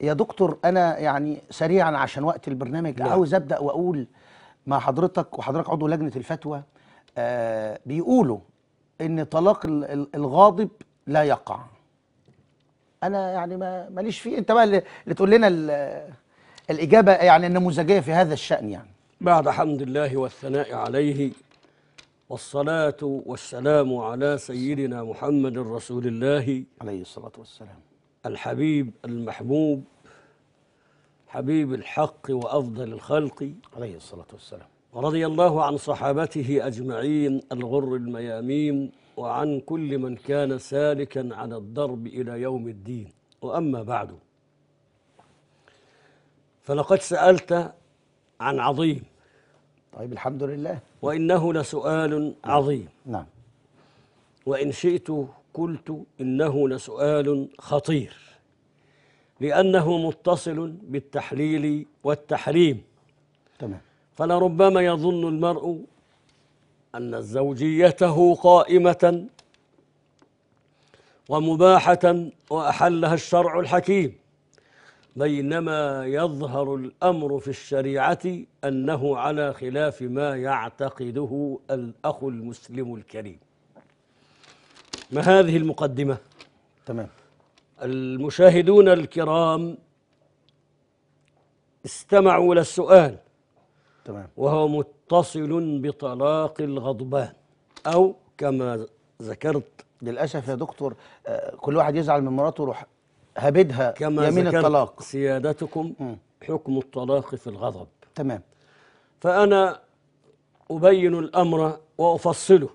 يا دكتور انا يعني سريعا عشان وقت البرنامج لا. عاوز ابدا واقول مع حضرتك وحضرتك عضو لجنه الفتوى آه بيقولوا ان طلاق الغاضب لا يقع انا يعني ما ماليش فيه انت بقى اللي تقول لنا الاجابه يعني النموذجيه في هذا الشان يعني بعد حمد الله والثناء عليه والصلاه والسلام على سيدنا محمد رسول الله عليه الصلاه والسلام الحبيب المحبوب حبيب الحق وافضل الخلق عليه الصلاه والسلام رضي الله عن صحابته اجمعين الغر الميامين وعن كل من كان سالكا على الدرب الى يوم الدين واما بعد فلقد سالت عن عظيم طيب الحمد لله وانه لسؤال عظيم نعم وان شئت قلت إنه لسؤال خطير لأنه متصل بالتحليل والتحريم تمام فلربما يظن المرء أن زوجيته قائمة ومباحة وأحلها الشرع الحكيم بينما يظهر الأمر في الشريعة أنه على خلاف ما يعتقده الأخ المسلم الكريم ما هذه المقدمة تمام المشاهدون الكرام استمعوا إلى السؤال تمام وهو متصل بطلاق الغضبان أو كما ذكرت للأسف يا دكتور آه، كل واحد يزعل من مراته يروح هابدها كما يمين ذكرت الطلاق سيادتكم حكم الطلاق في الغضب تمام فأنا أبين الأمر وأفصله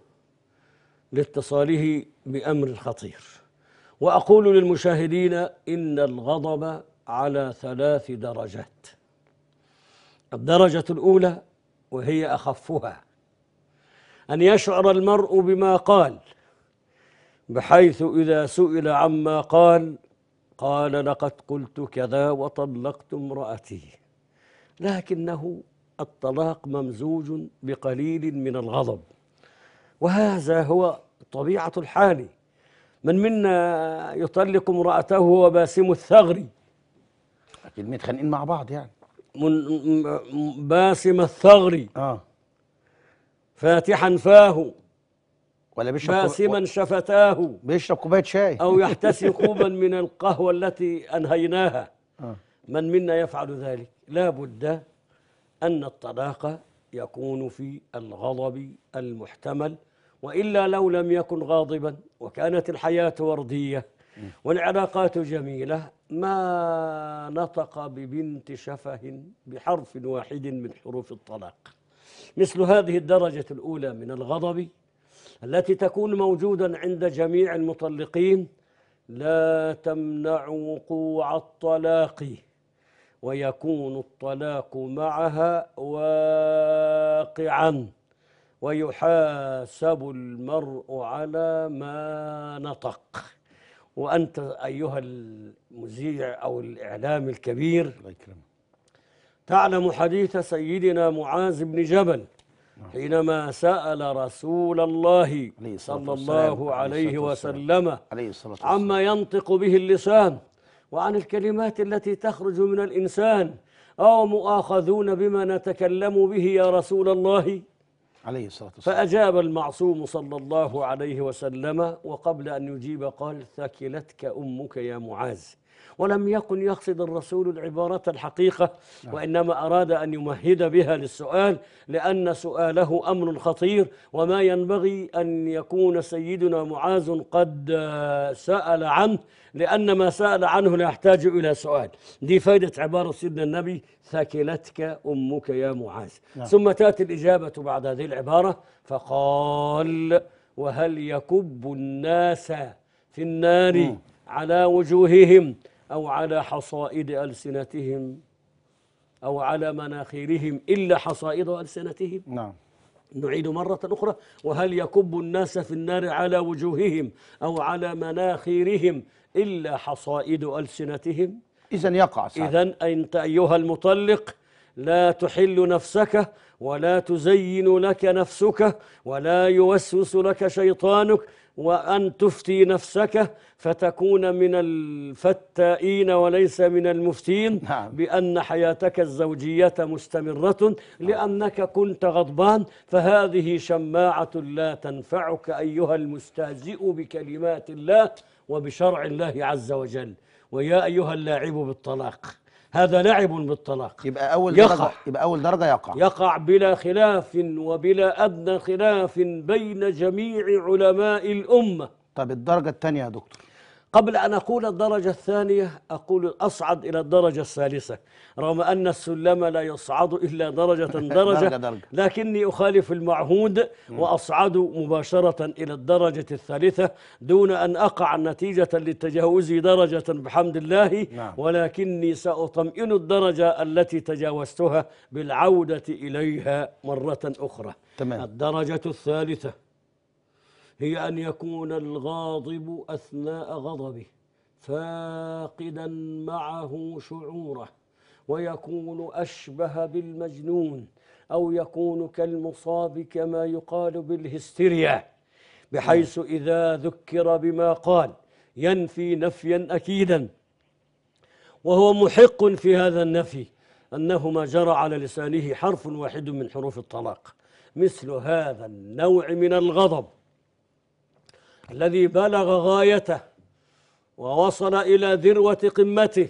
لاتصاله بأمر خطير وأقول للمشاهدين إن الغضب على ثلاث درجات الدرجة الأولى وهي أخفها أن يشعر المرء بما قال بحيث إذا سئل عما قال قال لقد قلت كذا وطلقت امرأتي لكنه الطلاق ممزوج بقليل من الغضب وهذا هو طبيعة الحال من منا يطلق امرأته وباسم الثغر أكيد متخانقين مع بعض يعني من باسم الثغر آه فاتحا فاه ولا بيشرب باسما و... شفتاه بيشرب كوبايه شاي او يحتسي كوبا من القهوه التي انهيناها آه. من منا يفعل ذلك لا بد ان الطلاق يكون في الغضب المحتمل والا لو لم يكن غاضبا وكانت الحياه ورديه والعلاقات جميله ما نطق ببنت شفه بحرف واحد من حروف الطلاق مثل هذه الدرجه الاولى من الغضب التي تكون موجودا عند جميع المطلقين لا تمنع وقوع الطلاق ويكون الطلاق معها واقعا ويحاسب المرء على ما نطق وأنت أيها المذيع أو الإعلام الكبير الله تعلم حديث سيدنا معاذ بن جبل نعم. حينما سأل رسول الله صلى الله عليه وسلم عما ينطق به اللسان وعن الكلمات التي تخرج من الإنسان أو مؤاخذون بما نتكلم به يا رسول الله عليه الصلاة والسلام فأجاب المعصوم صلى الله عليه وسلم وقبل أن يجيب قال ثكلتك أمك يا معاذ ولم يكن يقصد الرسول العبارة الحقيقة نعم. وإنما أراد أن يمهد بها للسؤال لأن سؤاله أمر خطير وما ينبغي أن يكون سيدنا معاذ قد سأل عنه لأن ما سأل عنه لا يحتاج إلى سؤال دي فائدة عبارة سيدنا النبي ثكلتك أمك يا معاذ نعم. ثم تأتي الإجابة بعد هذه العبارة فقال وهل يكب الناس في النار على وجوههم أو على حصائد ألسنتهم أو على مناخيرهم إلا حصائد ألسنتهم نعم نعيد مرة أخرى وهل يكب الناس في النار على وجوههم أو على مناخيرهم إلا حصائد ألسنتهم إذا يقع إذا أنت أيها المطلق لا تحل نفسك ولا تزين لك نفسك ولا يوسوس لك شيطانك وأن تفتي نفسك فتكون من الفتائين وليس من المفتين نعم. بأن حياتك الزوجية مستمرة نعم. لأنك كنت غضبان فهذه شماعة لا تنفعك أيها المستهزئ بكلمات الله وبشرع الله عز وجل ويا أيها اللاعب بالطلاق هذا لعب بالطلاق يبقى أول يقع درجة يبقى أول درجة يقع يقع بلا خلاف وبلا أدنى خلاف بين جميع علماء الأمة طب الدرجة الثانية يا دكتور قبل أن أقول الدرجة الثانية أقول أصعد إلى الدرجة الثالثة رغم أن السلم لا يصعد إلا درجة درجة لكني أخالف المعهود وأصعد مباشرة إلى الدرجة الثالثة دون أن أقع نتيجة للتجاوز درجة بحمد الله نعم. ولكني سأطمئن الدرجة التي تجاوزتها بالعودة إليها مرة أخرى تمام. الدرجة الثالثة هي أن يكون الغاضب أثناء غضبه فاقدا معه شعوره ويكون أشبه بالمجنون أو يكون كالمصاب كما يقال بالهستيريا بحيث نعم. إذا ذكر بما قال ينفي نفيا أكيدا وهو محق في هذا النفي أنه ما جرى على لسانه حرف واحد من حروف الطلاق مثل هذا النوع من الغضب الذي بلغ غايته ووصل الى ذروه قمته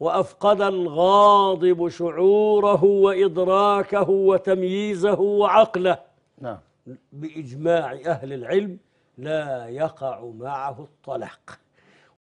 وافقد الغاضب شعوره وادراكه وتمييزه وعقله نعم باجماع اهل العلم لا يقع معه الطلاق